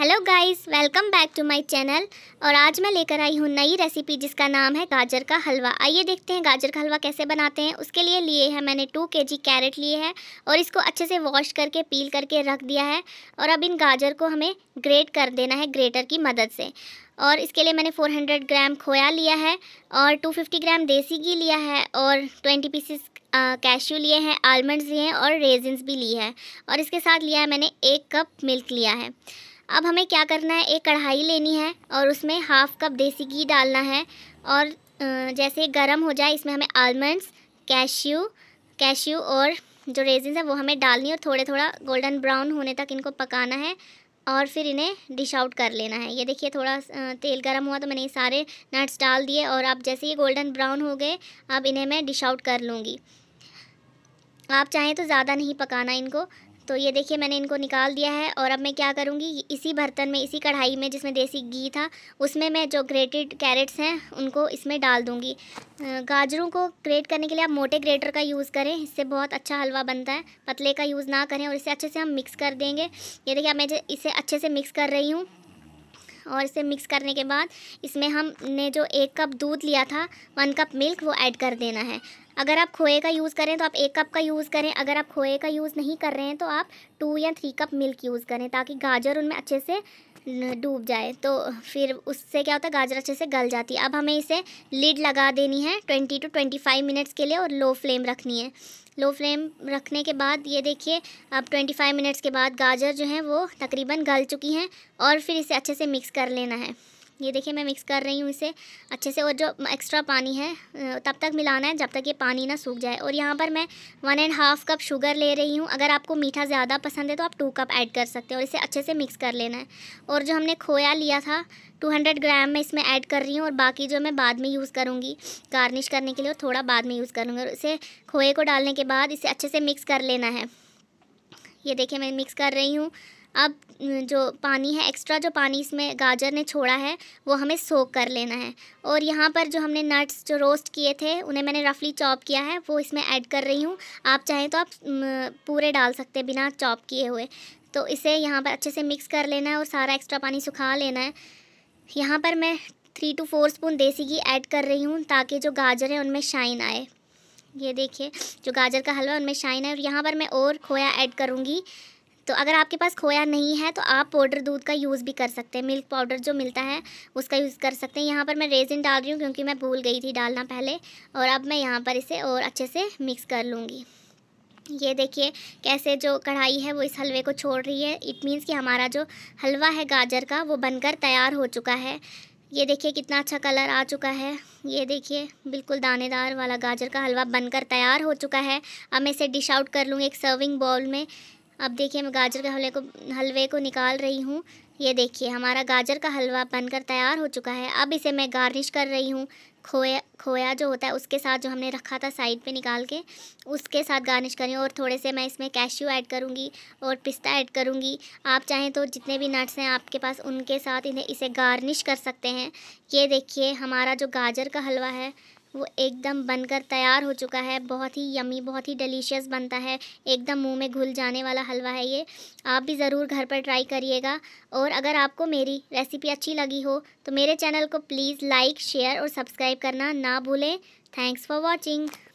hello guys welcome back to my channel और आज मैं लेकर आई हूँ नई रेसिपी जिसका नाम है गाजर का हलवा आइए देखते हैं गाजर का हलवा कैसे बनाते हैं उसके लिए लिए है मैंने टू के जी कैरेट लिए है और इसको अच्छे से वॉश करके पील करके रख दिया है और अब इन गाजर को हमें ग्रेट कर देना है ग्रेटर की मदद से और इसके लिए मैंने 400 ग्राम खोया लिया है और 250 ग्राम देसी घी लिया है और 20 पीसेस कैश्यू लिए हैं आलमंड्स लिए हैं और रेजिन्स भी लिए है और इसके साथ लिया है मैंने एक कप मिल्क लिया है अब हमें क्या करना है एक कढ़ाई लेनी है और उसमें हाफ़ कप देसी घी डालना है और जैसे गर्म हो जाए इसमें हमें आलमंड्स कैश्यू कैश्यू और जो रेजिन है वो हमें डालनी है और थोड़े थोड़ा गोल्डन ब्राउन होने तक इनको पकाना है और फिर इन्हें डिश आउट कर लेना है ये देखिए थोड़ा तेल गर्म हुआ तो मैंने ये सारे नट्स डाल दिए और अब जैसे ये गोल्डन ब्राउन हो गए अब इन्हें मैं डिश आउट कर लूँगी आप चाहें तो ज़्यादा नहीं पकाना इनको तो ये देखिए मैंने इनको निकाल दिया है और अब मैं क्या करूँगी इसी बर्तन में इसी कढ़ाई में जिसमें देसी घी था उसमें मैं जो ग्रेटेड कैरेट्स हैं उनको इसमें डाल दूँगी गाजरों को ग्रेट करने के लिए आप मोटे ग्रेटर का यूज़ करें इससे बहुत अच्छा हलवा बनता है पतले का यूज़ ना करें और इसे अच्छे से हम मिक्स कर देंगे ये देखिए मैं इसे अच्छे से मिक्स कर रही हूँ और इसे मिक्स करने के बाद इसमें हमने जो एक कप दूध लिया था वन कप मिल्क वो ऐड कर देना है अगर आप खोए का यूज़ करें तो आप एक कप का यूज़ करें अगर आप खोए का यूज़ नहीं कर रहे हैं तो आप टू या थ्री कप मिल्क यूज़ करें ताकि गाजर उनमें अच्छे से डूब जाए तो फिर उससे क्या होता है गाजर अच्छे से गल जाती है अब हमें इसे लिड लगा देनी है twenty two twenty five minutes के लिए और लो फ्लेम रखनी है लो फ्लेम रखने के बाद ये देखिए अब 25 मिनट्स के बाद गाजर जो है वो तकरीबन गल चुकी हैं और फिर इसे अच्छे से मिक्स कर लेना है ये देखिए मैं मिक्स कर रही हूँ इसे अच्छे से और जो एक्स्ट्रा पानी है तब तक मिलाना है जब तक ये पानी ना सूख जाए और यहाँ पर मैं one and half cup sugar ले रही हूँ अगर आपको मीठा ज़्यादा पसंद है तो आप टू कप ऐड कर सकते हैं और इसे अच्छे से मिक्स कर लेना है और जो हमने खोया लिया था 200 ग्राम मैं इसमें ऐड कर रही हूँ और बाकी जो मैं बाद में यूज़ करूँगी गार्निश करने के लिए थोड़ा बाद में यूज़ करूँगी और इसे खोए को डालने के बाद इसे अच्छे से मिक्स कर लेना है ये देखिए मैं मिक्स कर रही हूँ अब जो पानी है एक्स्ट्रा जो पानी इसमें गाजर ने छोड़ा है वो हमें सोख कर लेना है और यहाँ पर जो हमने नट्स जो रोस्ट किए थे उन्हें मैंने रफली चॉप किया है वो इसमें ऐड कर रही हूँ आप चाहें तो आप पूरे डाल सकते हैं बिना चॉप किए हुए तो इसे यहाँ पर अच्छे से मिक्स कर लेना है और सारा एक्स्ट्रा पानी सुखा लेना है यहाँ पर मैं थ्री टू फोर स्पून देसी घी ऐड कर रही हूँ ताकि जो गाजर है उनमें शाइन आए ये देखिए जो गाजर का हलवा उनमें शाइन है और यहाँ पर मैं और खोया ऐड करूँगी तो अगर आपके पास खोया नहीं है तो आप पाउडर दूध का यूज़ भी कर सकते हैं मिल्क पाउडर जो मिलता है उसका यूज़ कर सकते हैं यहाँ पर मैं रेजिन डाल रही हूँ क्योंकि मैं भूल गई थी डालना पहले और अब मैं यहाँ पर इसे और अच्छे से मिक्स कर लूँगी ये देखिए कैसे जो कढ़ाई है वो इस हलवे को छोड़ रही है इट मीन्स कि हमारा जो हलवा है गाजर का वो बनकर तैयार हो चुका है ये देखिए कितना अच्छा कलर आ चुका है ये देखिए बिल्कुल दानेदार वाला गाजर का हलवा बनकर तैयार हो चुका है अब मैं इसे डिश आउट कर लूँगी एक सर्विंग बाउल में अब देखिए मैं गाजर के हलवे को हलवे को निकाल रही हूँ ये देखिए हमारा गाजर का हलवा बनकर तैयार हो चुका है अब इसे मैं गार्निश कर रही हूँ खोया खोया जो होता है उसके साथ जो हमने रखा था साइड पे निकाल के उसके साथ गार्निश करें और थोड़े से मैं इसमें कैश्यू ऐड करूँगी और पिस्ता ऐड करूँगी आप चाहें तो जितने भी नट्स हैं आपके पास उनके साथ इन्हें इसे गार्निश कर सकते हैं ये देखिए हमारा जो गाजर का हलवा है वो एकदम बनकर तैयार हो चुका है बहुत ही यमी बहुत ही डिलीशियस बनता है एकदम मुंह में घुल जाने वाला हलवा है ये आप भी ज़रूर घर पर ट्राई करिएगा और अगर आपको मेरी रेसिपी अच्छी लगी हो तो मेरे चैनल को प्लीज़ लाइक शेयर और सब्सक्राइब करना ना भूलें थैंक्स फॉर वॉचिंग